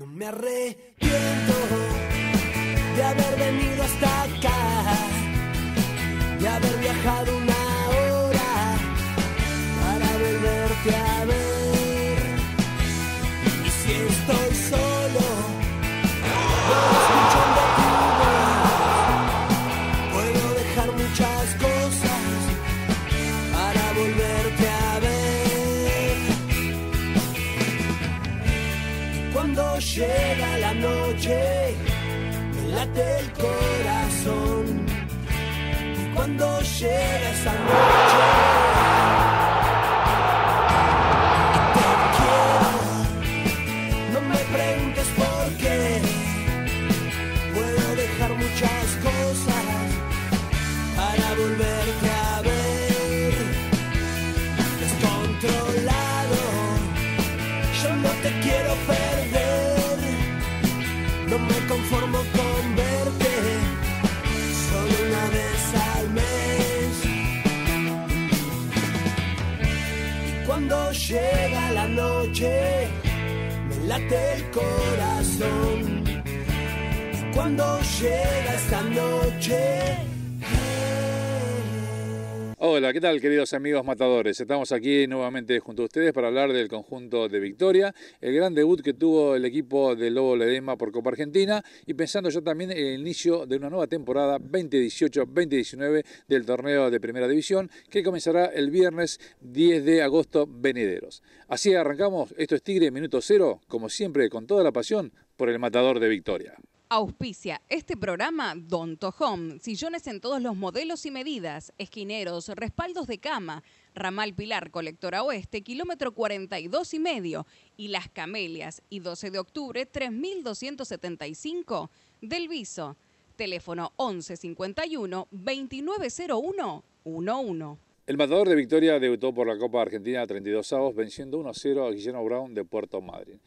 No me arrepiento de haber venido hasta acá, de haber viajado Llega esta noche. no me preguntes por qué. Puedo dejar muchas cosas para volverte. Llega la noche, me late el corazón. Y cuando llega esta noche, Hola, ¿qué tal queridos amigos matadores? Estamos aquí nuevamente junto a ustedes para hablar del conjunto de Victoria, el gran debut que tuvo el equipo de Lobo Ledema por Copa Argentina y pensando ya también en el inicio de una nueva temporada 2018-2019 del torneo de Primera División que comenzará el viernes 10 de agosto venideros. Así arrancamos, esto es Tigre Minuto Cero, como siempre con toda la pasión por el matador de Victoria. Auspicia este programa Don Tojón, sillones en todos los modelos y medidas, esquineros, respaldos de cama, ramal Pilar, colectora oeste, kilómetro 42 y medio, y Las Camelias, y 12 de octubre 3275 del Viso. Teléfono 1151-2901-11. El matador de Victoria debutó por la Copa Argentina 32 avos, venciendo 1-0 a Guillermo Brown de Puerto Madryn.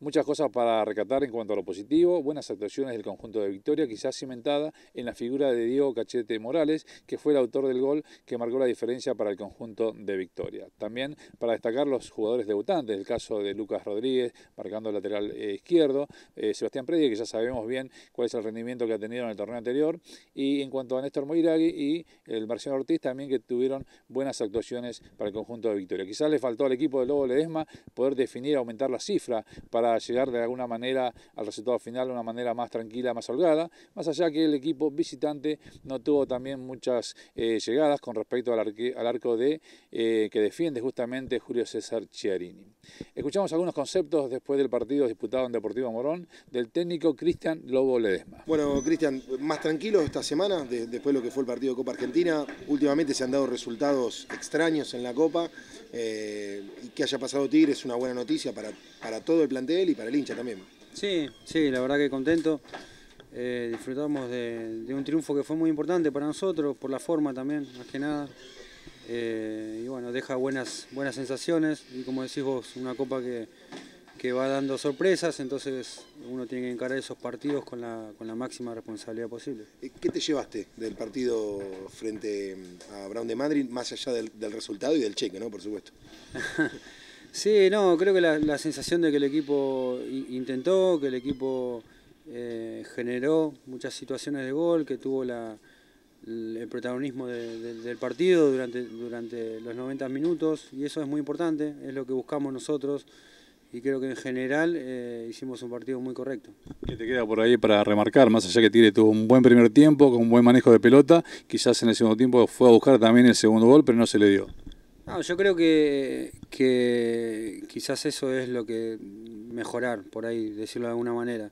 Muchas cosas para recatar en cuanto a lo positivo, buenas actuaciones del conjunto de Victoria, quizás cimentada en la figura de Diego Cachete Morales, que fue el autor del gol que marcó la diferencia para el conjunto de Victoria. También para destacar los jugadores debutantes, el caso de Lucas Rodríguez marcando el lateral eh, izquierdo, eh, Sebastián Predi, que ya sabemos bien cuál es el rendimiento que ha tenido en el torneo anterior, y en cuanto a Néstor Moiragui y el Marciano Ortiz también que tuvieron buenas actuaciones para el conjunto de Victoria. Quizás le faltó al equipo de Lobo Ledesma poder definir, aumentar la cifra para llegar de alguna manera al resultado final de una manera más tranquila, más holgada, más allá que el equipo visitante no tuvo también muchas eh, llegadas con respecto al, arco de eh, que defiende justamente Julio César Chiarini. Escuchamos algunos conceptos después del partido disputado en Deportivo Morón del técnico Cristian Lobo Ledesma. Bueno, Cristian, más tranquilo esta semana, después de lo que fue el partido de Copa Argentina, últimamente se han dado resultados extraños en la Copa, eh, y que haya pasado Tigre es una buena noticia para, para todo el plantel y para el hincha también. Sí, sí, la verdad que contento. Eh, disfrutamos de, un triunfo que fue muy importante para nosotros, por la forma también, más que nada. Eh, y bueno, deja buenas, buenas sensaciones y como decís vos, una copa que, va dando sorpresas, entonces uno tiene que encarar esos partidos con la, máxima responsabilidad posible. ¿Qué te llevaste del partido frente a Brown de Madrid, más allá del, resultado y del cheque, ¿no? por supuesto? Sí, no, creo que la, sensación de que el equipo intentó, que el equipo eh, generó muchas situaciones de gol, que tuvo el protagonismo del partido durante, durante los 90 minutos y eso es muy importante, es lo que buscamos nosotros y creo que en general eh, hicimos un partido muy correcto. ¿Qué te queda por ahí para remarcar? Más allá que Tigre tuvo un buen primer tiempo, con un buen manejo de pelota, quizás en el segundo tiempo fue a buscar también el segundo gol, pero no se le dio yo creo que, quizás eso es lo que mejorar, por ahí, decirlo de alguna manera.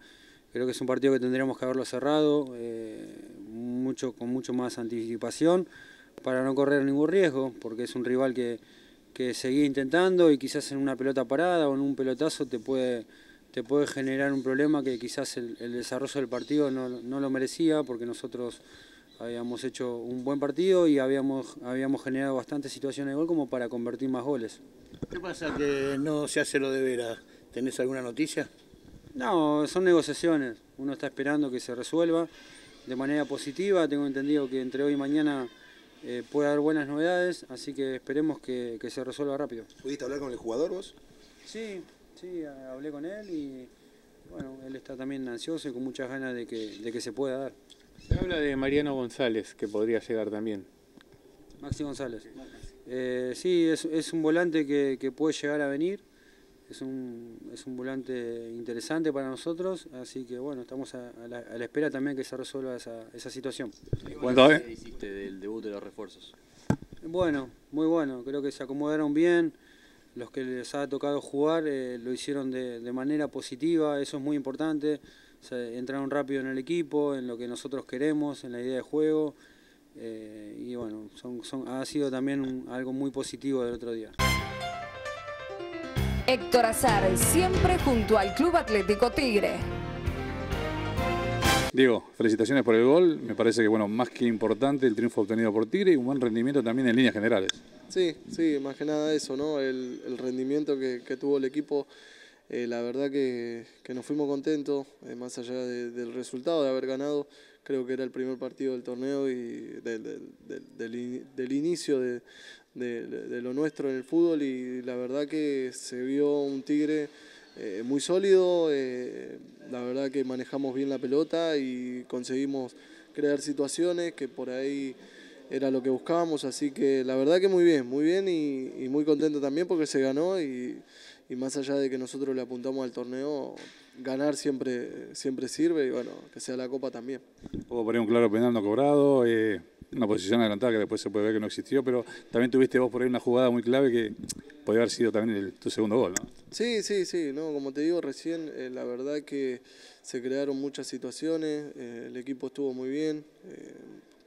Creo que es un partido que tendríamos que haberlo cerrado eh, mucho, con mucho más anticipación para no correr ningún riesgo, porque es un rival que, que seguía intentando y quizás en una pelota parada o en un pelotazo te puede, te puede generar un problema que quizás el, desarrollo del partido no, no lo merecía, porque nosotros Habíamos hecho un buen partido y habíamos, habíamos generado bastantes situaciones de gol como para convertir más goles. ¿Qué pasa que no se hace lo de veras? ¿Tenés alguna noticia? No, son negociaciones. Uno está esperando que se resuelva de manera positiva. Tengo entendido que entre hoy y mañana eh, puede haber buenas novedades, así que esperemos que, se resuelva rápido. ¿Pudiste hablar con el jugador vos? Sí, sí, hablé con él y bueno, él está también ansioso y con muchas ganas de que, de que se pueda dar. Se habla de Mariano González, que podría llegar también. Maxi González. Eh, sí, es, un volante que, puede llegar a venir. Es un, es un volante interesante para nosotros, así que bueno, estamos a, la, espera también que se resuelva esa, situación. ¿Cuánto ¿Qué hiciste del debut de los refuerzos? Bueno, muy bueno, creo que se acomodaron bien, los que les ha tocado jugar eh, lo hicieron de, de manera positiva, eso es muy importante entraron rápido en el equipo, en lo que nosotros queremos, en la idea de juego. Eh, y bueno, ha sido también algo muy positivo del otro día. Héctor Azar, siempre junto al Club Atlético Tigre. Diego, felicitaciones por el gol. Me parece que, bueno, más que importante el triunfo obtenido por Tigre y un buen rendimiento también en líneas generales. Sí, sí, más que nada eso, ¿no? El, rendimiento que, que tuvo el equipo eh, la verdad que, nos fuimos contentos, eh, más allá del resultado de haber ganado, creo que era el primer partido del torneo y del, inicio de, lo nuestro en el fútbol y la verdad que se vio un Tigre eh, muy sólido, la verdad que manejamos bien la pelota y conseguimos crear situaciones que por ahí era lo que buscábamos, así que la verdad que muy bien, muy bien y, y muy contento también porque se ganó y y más allá de que nosotros le apuntamos al torneo, ganar siempre, siempre sirve y bueno, que sea la copa también. Hubo por ahí un claro penal no cobrado, eh, una posición adelantada que después se puede ver que no existió, pero también tuviste vos por ahí una jugada muy clave que podía haber sido también tu segundo gol, ¿no? Sí, sí, sí, no, como te digo recién, eh, la verdad que se crearon muchas situaciones, eh, el equipo estuvo muy bien, eh,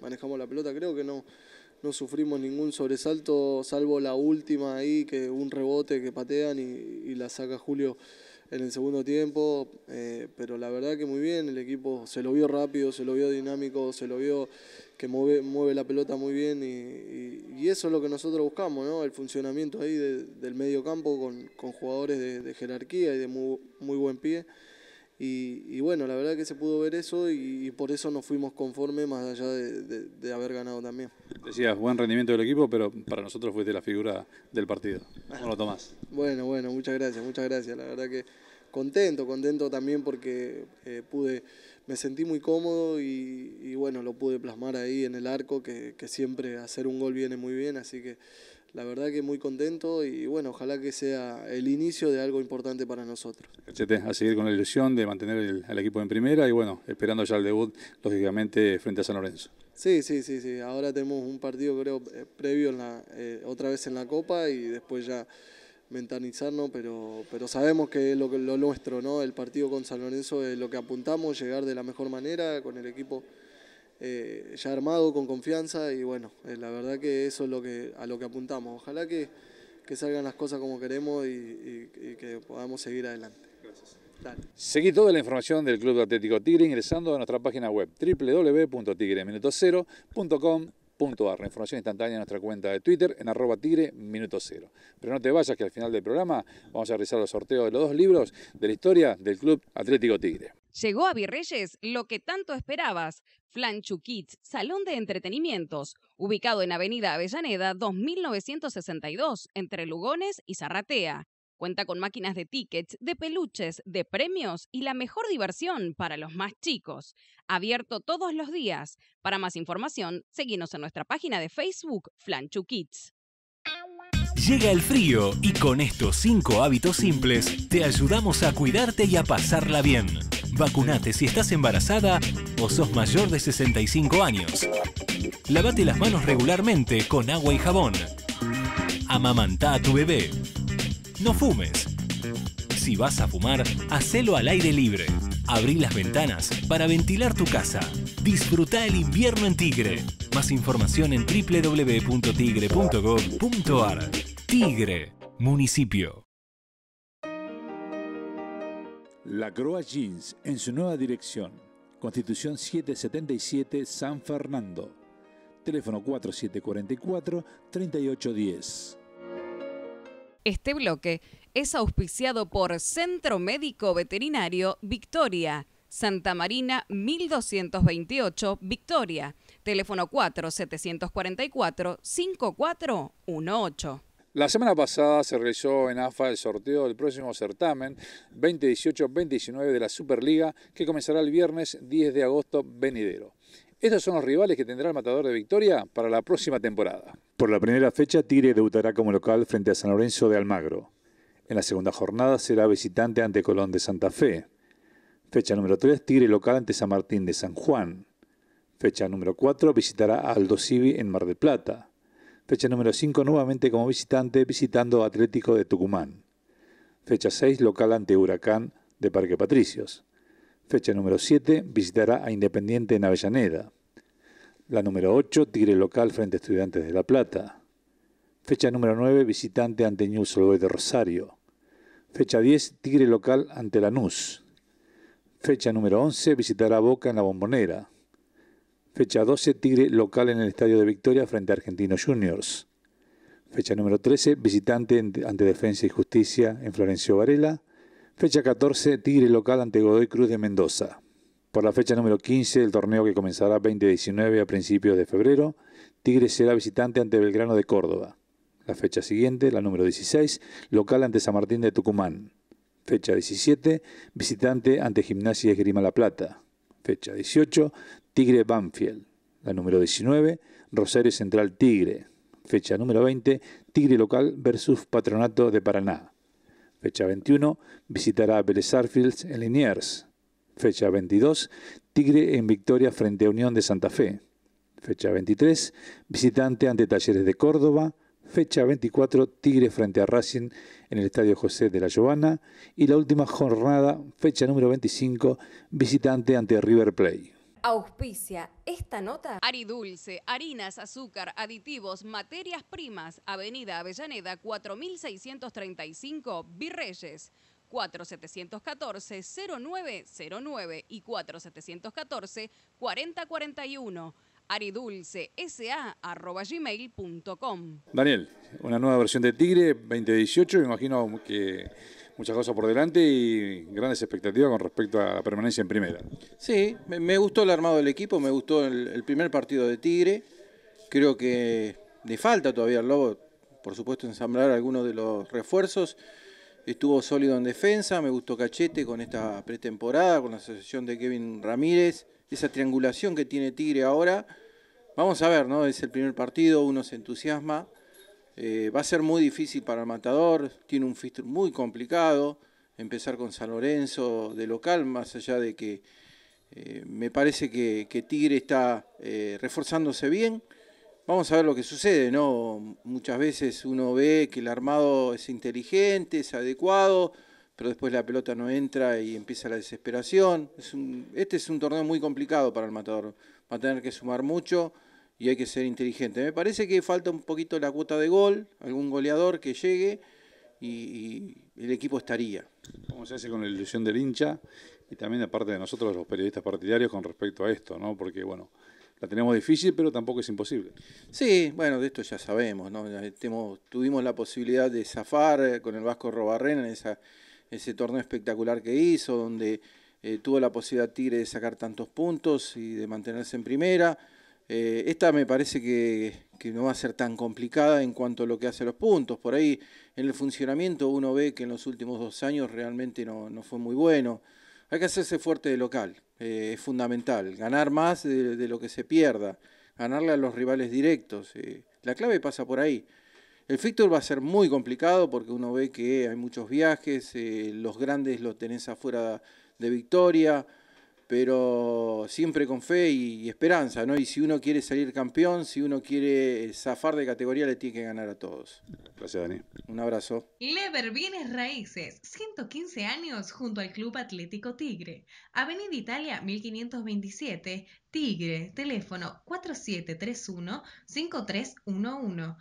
manejamos la pelota, creo que no no sufrimos ningún sobresalto, salvo la última ahí, que un rebote que patean y, la saca Julio en el segundo tiempo. Eh, pero la verdad que muy bien, el equipo se lo vio rápido, se lo vio dinámico, se lo vio que mueve, mueve la pelota muy bien y, eso es lo que nosotros buscamos, ¿no? el funcionamiento ahí del medio campo con, jugadores de, de, jerarquía y de muy, muy buen pie. Y, bueno, la verdad que se pudo ver eso y, por eso nos fuimos conformes más allá de, haber ganado también. Decías, buen rendimiento del equipo, pero para nosotros fuiste la figura del partido. ¿Cómo lo tomás? Bueno, bueno, muchas gracias, muchas gracias. La verdad que contento, contento también porque eh, pude, me sentí muy cómodo y, bueno, lo pude plasmar ahí en el arco, que, que siempre hacer un gol viene muy bien, así que la verdad que muy contento y bueno, ojalá que sea el inicio de algo importante para nosotros. a seguir con la ilusión de mantener el, al equipo en primera y bueno, esperando ya el debut, lógicamente, frente a San Lorenzo. Sí, sí, sí, sí. Ahora tenemos un partido, creo, eh, previo en la, eh, otra vez en la Copa y después ya mentalizarnos, pero, pero sabemos que es lo nuestro, ¿no? El partido con San Lorenzo es lo que apuntamos, llegar de la mejor manera con el equipo eh, ya armado, con confianza y bueno, eh, la verdad que eso es lo que, a lo que apuntamos. Ojalá que, que salgan las cosas como queremos y, que podamos seguir adelante. Gracias. Seguí toda la información del Club Atlético Tigre ingresando a nuestra página web www.tigreminutosero.com la información instantánea en nuestra cuenta de Twitter en arroba tigre minuto cero. Pero no te vayas que al final del programa vamos a realizar los sorteos de los dos libros de la historia del Club Atlético Tigre. Llegó a Virreyes lo que tanto esperabas. Kids, Salón de Entretenimientos, ubicado en Avenida Avellaneda 2962, entre Lugones y Zarratea. Cuenta con máquinas de tickets, de peluches, de premios y la mejor diversión para los más chicos. Abierto todos los días. Para más información, seguimos en nuestra página de Facebook Flanchu Kids. Llega el frío y con estos cinco hábitos simples te ayudamos a cuidarte y a pasarla bien. Vacunate si estás embarazada o sos mayor de 65 años. Lavate las manos regularmente con agua y jabón. Amamantá a tu bebé. No fumes. Si vas a fumar, hacelo al aire libre. Abrí las ventanas para ventilar tu casa. Disfruta el invierno en Tigre. Más información en www.tigre.gov.ar. Tigre, municipio. La Croa Jeans en su nueva dirección. Constitución 777 San Fernando. Teléfono 4744 3810. Este bloque es auspiciado por Centro Médico Veterinario Victoria, Santa Marina 1228 Victoria, teléfono 4-744-5418. La semana pasada se realizó en AFA el sorteo del próximo certamen 2018-2019 de la Superliga que comenzará el viernes 10 de agosto venidero. Estos son los rivales que tendrá el Matador de Victoria para la próxima temporada. Por la primera fecha, Tigre debutará como local frente a San Lorenzo de Almagro. En la segunda jornada será visitante ante Colón de Santa Fe. Fecha número 3, Tigre local ante San Martín de San Juan. Fecha número 4, visitará a Aldo Civi en Mar del Plata. Fecha número 5, nuevamente como visitante, visitando Atlético de Tucumán. Fecha 6, local ante Huracán de Parque Patricios. Fecha número 7, visitará a Independiente en Avellaneda. La número 8, Tigre local frente a Estudiantes de La Plata. Fecha número 9, visitante ante News de Rosario. Fecha 10, Tigre local ante Lanús. Fecha número 11, visitará Boca en la Bombonera. Fecha 12, Tigre local en el Estadio de Victoria frente a Argentinos Juniors. Fecha número 13, visitante ante Defensa y Justicia en Florencio Varela. Fecha 14, Tigre local ante Godoy Cruz de Mendoza. Por la fecha número 15 del torneo que comenzará 2019 a principios de febrero, Tigre será visitante ante Belgrano de Córdoba. La fecha siguiente, la número 16, local ante San Martín de Tucumán. Fecha 17, visitante ante Gimnasia de Esgrima La Plata. Fecha 18, Tigre Banfield. La número 19, Rosario Central Tigre. Fecha número 20, Tigre local versus Patronato de Paraná. Fecha 21, visitará a en Liniers. Fecha 22, Tigre en victoria frente a Unión de Santa Fe. Fecha 23, visitante ante Talleres de Córdoba. Fecha 24, Tigre frente a Racing en el Estadio José de la Giovanna. Y la última jornada, fecha número 25, visitante ante River Play. Auspicia esta nota. dulce harinas, azúcar, aditivos, materias primas. Avenida Avellaneda 4635, Virreyes. 4714-0909 y 4714-4041. gmail.com Daniel, una nueva versión de Tigre 2018, me imagino que muchas cosas por delante y grandes expectativas con respecto a la permanencia en primera. Sí, me gustó el armado del equipo, me gustó el, primer partido de Tigre, creo que le falta todavía al Lobo, por supuesto, ensamblar algunos de los refuerzos estuvo sólido en defensa, me gustó Cachete con esta pretemporada, con la asociación de Kevin Ramírez, esa triangulación que tiene Tigre ahora. Vamos a ver, ¿no? Es el primer partido, uno se entusiasma. Eh, va a ser muy difícil para el Matador, tiene un fixture muy complicado, empezar con San Lorenzo de local, más allá de que eh, me parece que, Tigre está eh, reforzándose bien. Vamos a ver lo que sucede, ¿no? Muchas veces uno ve que el armado es inteligente, es adecuado, pero después la pelota no entra y empieza la desesperación. este es un torneo muy complicado para el matador. Va a tener que sumar mucho y hay que ser inteligente. Me parece que falta un poquito la cuota de gol, algún goleador que llegue y, el equipo estaría. ¿Cómo se hace con la ilusión del hincha? Y también aparte de nosotros los periodistas partidarios con respecto a esto, ¿no? Porque bueno, la tenemos difícil, pero tampoco es imposible. Sí, bueno, de esto ya sabemos, ¿no? tuvimos la posibilidad de zafar eh, con el Vasco Robarrena en ese torneo espectacular que hizo, donde eh, tuvo la posibilidad Tigre de sacar tantos puntos y de mantenerse en primera. Eh, esta me parece que, no va a ser tan complicada en cuanto a lo que hace los puntos. Por ahí en el funcionamiento uno ve que en los últimos dos años realmente no fue muy bueno. Hay que hacerse fuerte de local, eh, es fundamental. Ganar más de, lo que se pierda, ganarle a los rivales directos. Eh, la clave pasa por ahí. El fixture va a ser muy complicado porque uno ve que hay muchos viajes, eh, los grandes los tenés afuera de Victoria, pero siempre con fe y, esperanza, ¿no? Y si uno quiere salir campeón, si uno quiere eh, zafar de categoría, le tiene que ganar a todos. Gracias, Dani. Un abrazo. Lever Bienes Raíces, 115 años junto al Club Atlético Tigre. Avenida Italia, 1527, Tigre, teléfono 4731-5311,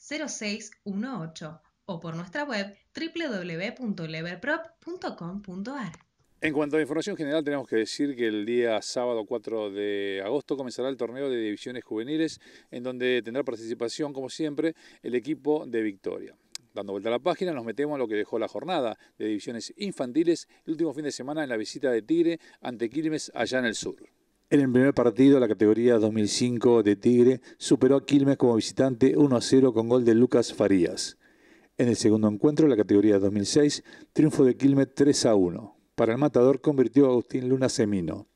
4749-0618 o por nuestra web www.leverprop.com.ar. En cuanto a información general, tenemos que decir que el día sábado 4 de agosto comenzará el torneo de divisiones juveniles, en donde tendrá participación, como siempre, el equipo de Victoria. Dando vuelta a la página, nos metemos a lo que dejó la jornada de divisiones infantiles el último fin de semana en la visita de Tigre ante Quilmes allá en el sur. En el primer partido, la categoría 2005 de Tigre superó a Quilmes como visitante 1 a 0 con gol de Lucas Farías. En el segundo encuentro, la categoría 2006, triunfo de Quilmes 3 a 1. Para el matador convirtió a Agustín Luna Semino.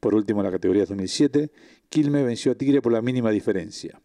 Por último, en la categoría 2007, Quilme venció a Tigre por la mínima diferencia.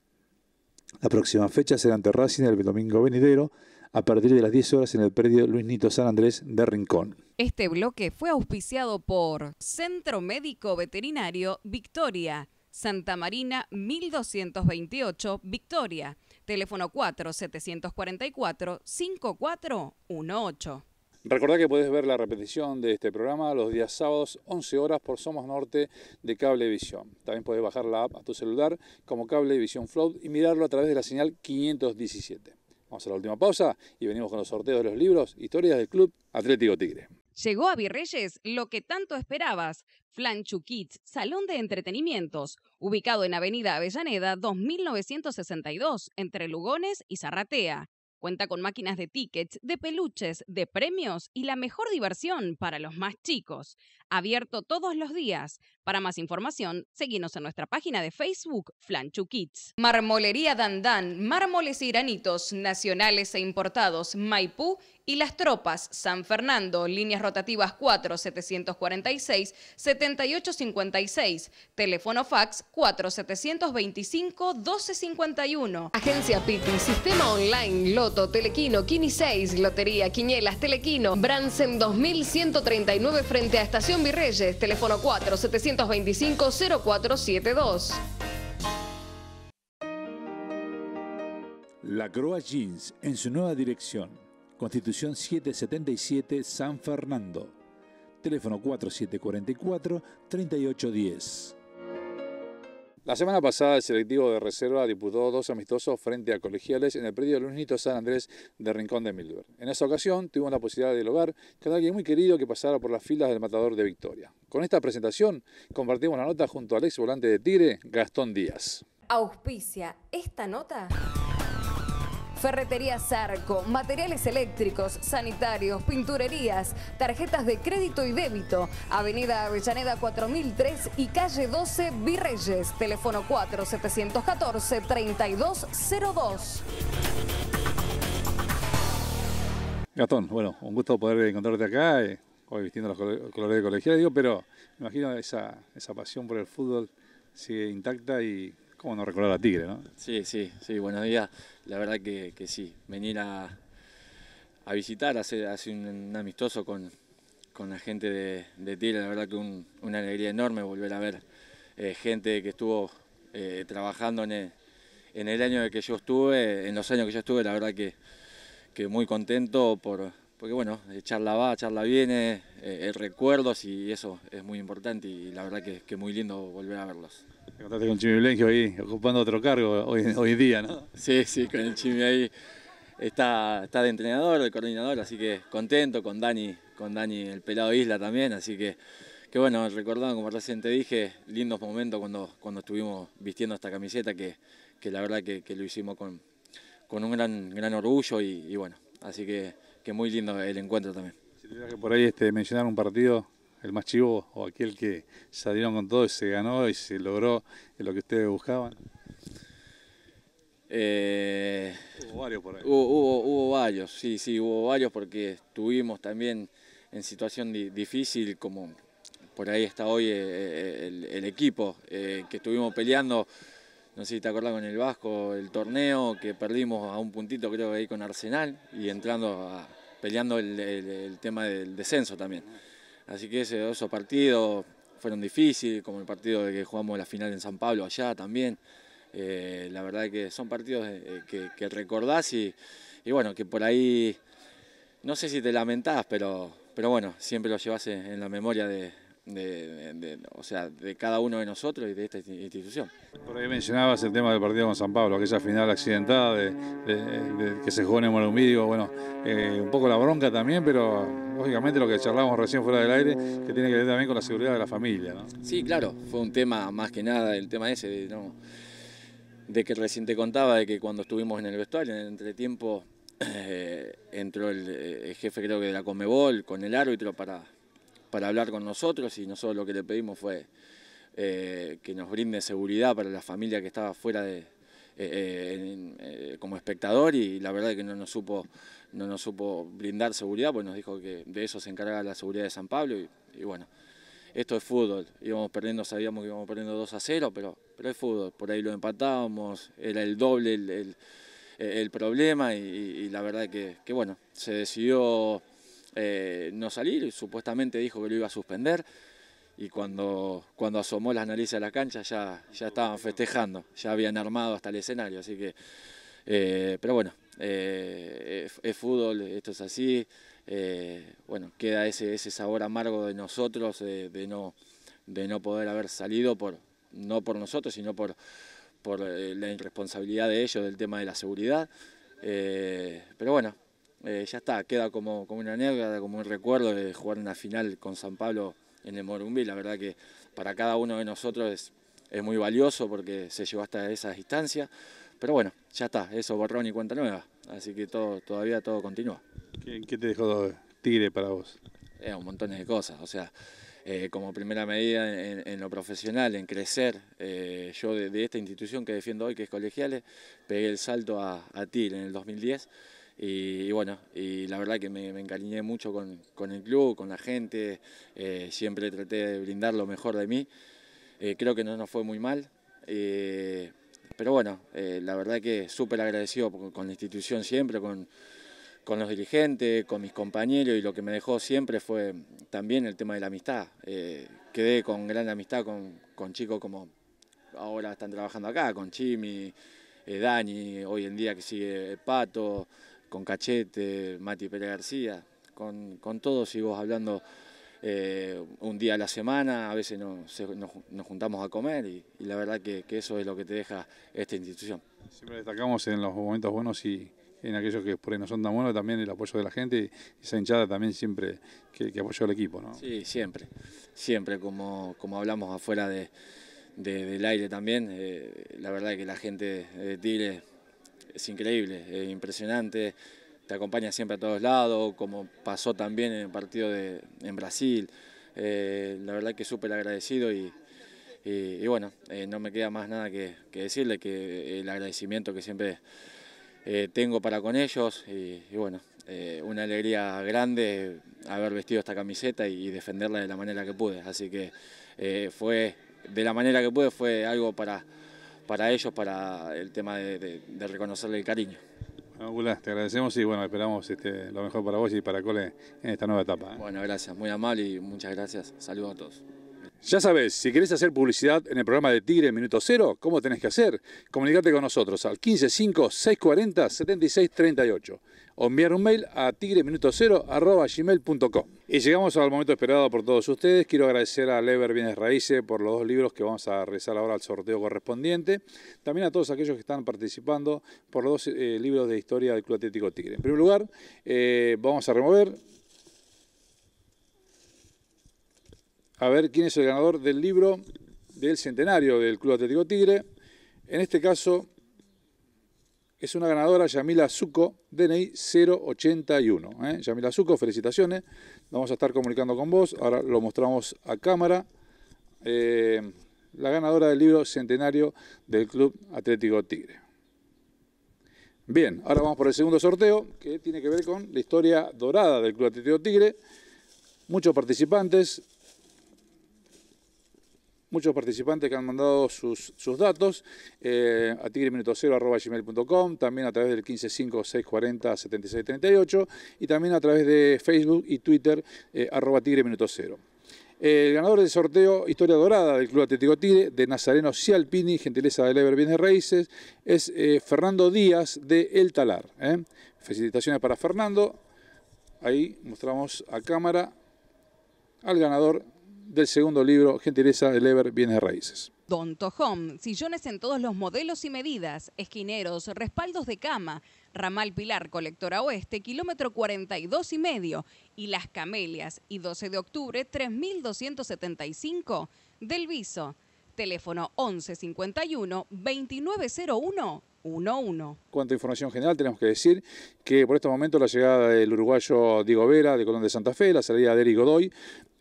La próxima fecha será ante Racing el domingo venidero a partir de las 10 horas en el predio Luis Nito San Andrés de Rincón. Este bloque fue auspiciado por Centro Médico Veterinario Victoria, Santa Marina 1228 Victoria, teléfono 4 744 5418. Recordá que puedes ver la repetición de este programa los días sábados 11 horas por Somos Norte de Cablevisión. También puedes bajar la app a tu celular como Cablevisión Float y mirarlo a través de la señal 517. Vamos a la última pausa y venimos con los sorteos de los libros Historias del Club Atlético Tigre. Llegó a Virreyes lo que tanto esperabas. Flanchu Kids, Salón de Entretenimientos, ubicado en Avenida Avellaneda 2962, entre Lugones y Zarratea. Cuenta con máquinas de tickets, de peluches, de premios y la mejor diversión para los más chicos. Abierto todos los días. Para más información, seguimos en nuestra página de Facebook Flanchu Kids. Marmolería Dandán, mármoles iranitos nacionales e importados, Maipú y las tropas San Fernando, líneas rotativas 4746 7856, teléfono fax 4, 4725 1251. Agencia Piti, sistema online, Loto, Telequino, Kini 6, Lotería, Quiñelas, Telequino, Bransen 2139 frente a Estación Virreyes, teléfono 4725 0472. La Croa Jeans en su nueva dirección Constitución 777 San Fernando. Teléfono 4744-3810. La semana pasada el selectivo de reserva diputó dos amistosos frente a colegiales en el predio de Lunito San Andrés de Rincón de Milver. En esa ocasión tuvimos la posibilidad de dialogar con alguien muy querido que pasara por las filas del Matador de Victoria. Con esta presentación compartimos la nota junto al ex volante de Tire, Gastón Díaz. Auspicia esta nota. Ferretería Zarco, materiales eléctricos, sanitarios, pinturerías, tarjetas de crédito y débito. Avenida Avellaneda 4003 y calle 12 Virreyes. Teléfono 4714-3202. Gastón, bueno, un gusto poder encontrarte acá, eh, hoy vistiendo los colores de colegial, digo, pero me imagino esa pasión por el fútbol sigue intacta y como no recordar a Tigre, no? Sí, sí, sí, buenos días. La verdad que, sí, venir a, visitar, hacer, un, amistoso con, la gente de, Tigre, la verdad que una alegría enorme volver a ver eh, gente que estuvo eh, trabajando en el, en el año que yo estuve, en los años que yo estuve, la verdad que, que muy contento por, porque bueno, eh, charla va, charla viene, eh, eh, recuerdos y eso es muy importante y la verdad que, es muy lindo volver a verlos. Te con Chimi Blengio ahí ocupando otro cargo hoy, día, ¿no? Sí, sí, con el Chimi ahí está, está de entrenador, de coordinador, así que contento, con Dani, con Dani el pelado Isla también, así que, que bueno, recordando como recién te dije, lindos momentos cuando, cuando estuvimos vistiendo esta camiseta que, que la verdad que, lo hicimos con, con un gran, gran orgullo y bueno, así que que muy lindo el encuentro también. Si tuvieras que por ahí este, mencionar un partido, el más chivo o aquel que salieron con todo y se ganó y se logró lo que ustedes buscaban. Eh, hubo varios por ahí. Hubo, varios, sí, sí, hubo varios porque estuvimos también en situación difícil como por ahí está hoy eh, eh, el, equipo que estuvimos peleando no sé si te acordás con el Vasco, el torneo que perdimos a un puntito creo que ahí con Arsenal y entrando peleando el, tema del descenso también. Así que esos partidos fueron difíciles, como el partido de que jugamos la final en San Pablo allá también. Eh, la verdad que son partidos eh, eh, que, recordás y, bueno, que por ahí, no sé si te lamentás, pero, pero bueno, siempre lo llevas en la memoria de, de, o sea, de cada uno de nosotros y de esta institución. Por ahí mencionabas el tema del partido con San Pablo, aquella final accidentada de, que se jugó en el Malumí, bueno, eh, un poco la bronca también, pero lógicamente lo que charlábamos recién fuera del aire, que tiene que ver también con la seguridad de la familia, Sí, claro, fue un tema más que nada, el tema ese, de, no, de que recién te contaba, de que cuando estuvimos en el vestuario, en el entretiempo... Eh, entró el, eh, el jefe creo que de la Comebol con el árbitro para, para hablar con nosotros y nosotros lo que le pedimos fue eh, que nos brinde seguridad para la familia que estaba fuera de, eh, eh, como espectador y la verdad que no nos supo no nos supo brindar seguridad, pues nos dijo que de eso se encarga la seguridad de San Pablo y, bueno, esto es fútbol, íbamos perdiendo, sabíamos que íbamos perdiendo 2 a 0, pero, pero es fútbol, por ahí lo empatábamos, era el doble el, problema y, la verdad que, que bueno, se decidió eh, no salir, supuestamente dijo que lo iba a suspender y cuando, cuando asomó las narices a la cancha ya, ya estaban festejando, ya habían armado hasta el escenario, así que, eh, pero bueno, eh, es, fútbol, esto es así, bueno, queda ese, ese sabor amargo de nosotros, de, no, de no poder haber salido, por, no por nosotros, sino por, por la irresponsabilidad de ellos del tema de la seguridad, pero bueno, eh, ya está, queda como, una anécdota, como un recuerdo de jugar una final con San Pablo en el Morumbi La verdad que para cada uno de nosotros es, muy valioso porque se llevó hasta esa distancia Pero bueno, ya está, eso borrón y cuenta nueva. Así que todo, todavía todo continúa. ¿Qué, te dejó Tigre para vos? Eh, un montón de cosas, o sea, eh, como primera medida en, lo profesional, en crecer. yo de, esta institución que defiendo hoy, que es Colegiales, pegué el salto a, Tigre en el 2010. Y, bueno, y la verdad que me, encariñé mucho con, el club, con la gente, eh, siempre traté de brindar lo mejor de mí. Eh, creo que no nos fue muy mal. Eh, pero bueno, la verdad que súper agradecido con la institución siempre, con, los dirigentes, con mis compañeros y lo que me dejó siempre fue también el tema de la amistad. quedé con gran amistad con, con, chicos como ahora están trabajando acá, con Chimi, Dani, hoy en día que sigue Pato con Cachete, Mati Pérez García, con, con todos vos hablando eh, un día a la semana, a veces nos, juntamos a comer y, la verdad que, eso es lo que te deja esta institución. Siempre destacamos en los momentos buenos y en aquellos que por ahí no son tan buenos también el apoyo de la gente y esa hinchada también siempre que, apoyó al equipo, ¿no? Sí, siempre, siempre, como, como hablamos afuera de, del aire también, eh, la verdad que la gente de Tigre es increíble, impresionante, te acompaña siempre a todos lados, como pasó también en el partido de, en Brasil. Eh, la verdad que súper agradecido y, bueno, eh, no me queda más nada que, decirle que el agradecimiento que siempre eh, tengo para con ellos y bueno, una alegría grande haber vestido esta camiseta y, defenderla de la manera que pude. Así que fue, de la manera que pude fue algo para para ellos, para el tema de, reconocerle el cariño. Bueno, ah, Gula, te agradecemos y bueno, esperamos este, lo mejor para vos y para Cole en esta nueva etapa. ¿eh? Bueno, gracias, muy amable y muchas gracias. Saludos a todos. Ya sabes, si querés hacer publicidad en el programa de Tigre Minuto Cero, ¿cómo tenés que hacer? Comunicate con nosotros al 155-640-7638 o enviar un mail a tigre-0-gmail.com Y llegamos al momento esperado por todos ustedes. Quiero agradecer a Lever Bienes Raíces por los dos libros que vamos a realizar ahora al sorteo correspondiente. También a todos aquellos que están participando por los dos eh, libros de historia del Club Atlético Tigre. En primer lugar, eh, vamos a remover a ver quién es el ganador del libro del centenario del Club Atlético Tigre. En este caso es una ganadora, Yamila Suco, DNI 081. Yamila Suco, felicitaciones. Vamos a estar comunicando con vos. Ahora lo mostramos a cámara. Eh, la ganadora del libro Centenario del Club Atlético Tigre. Bien, ahora vamos por el segundo sorteo, que tiene que ver con la historia dorada del Club Atlético Tigre. Muchos participantes, muchos participantes que han mandado sus, sus datos eh, a tigreminutocero.com, también a través del 1556407638 y también a través de Facebook y Twitter, eh, arroba El ganador del sorteo Historia Dorada del Club Atlético Tigre, de Nazareno Cialpini, gentileza de Ever Bienes Raíces, es eh, Fernando Díaz de El Talar. Eh. Felicitaciones para Fernando. Ahí mostramos a cámara al ganador del segundo libro, Gentileza del Ever, de Raíces. Don Tojón, sillones en todos los modelos y medidas, esquineros, respaldos de cama, ramal Pilar, colectora oeste, kilómetro 42 y medio, y Las Camelias, y 12 de octubre, 3275, del Viso. Teléfono 1151 2901 uno Cuánta información general tenemos que decir que por este momento la llegada del uruguayo Diego Vera de Colón de Santa Fe, la salida de Eric Godoy,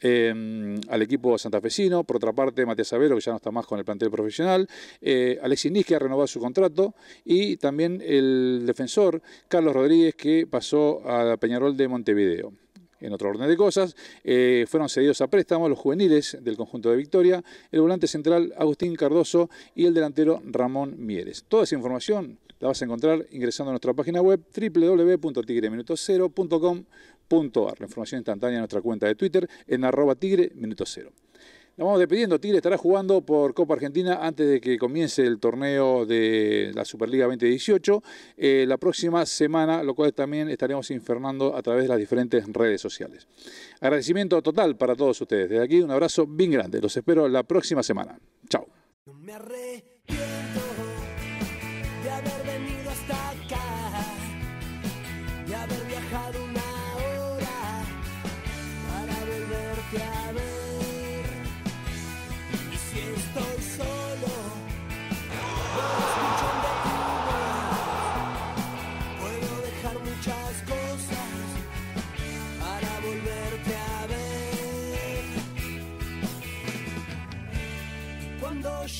Em, al equipo santafesino. Por otra parte, Matías Avero que ya no está más con el plantel profesional. Eh, Alexis Niz, que ha renovado su contrato. Y también el defensor Carlos Rodríguez, que pasó a Peñarol de Montevideo. En otro orden de cosas, eh, fueron cedidos a préstamo los juveniles del conjunto de Victoria, el volante central Agustín Cardoso y el delantero Ramón Mieres. Toda esa información la vas a encontrar ingresando a nuestra página web www.tigreminuto0.com la información instantánea en nuestra cuenta de Twitter en arroba tigre minuto cero. Nos vamos despidiendo. Tigre estará jugando por Copa Argentina antes de que comience el torneo de la Superliga 2018. Eh, la próxima semana, lo cual también estaremos infernando a través de las diferentes redes sociales. Agradecimiento total para todos ustedes. Desde aquí un abrazo bien grande. Los espero la próxima semana. Chao.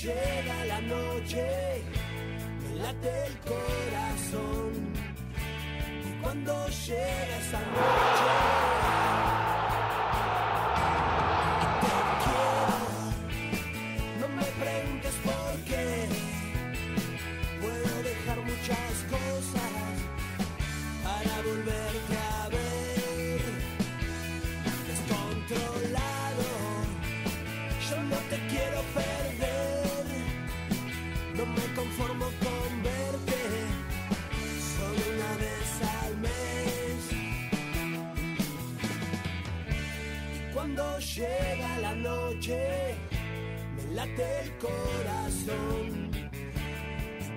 Llega la noche, me late el corazón. cuando llega esa noche. llega la noche, me late el corazón.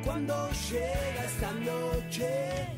cuando llega esta noche,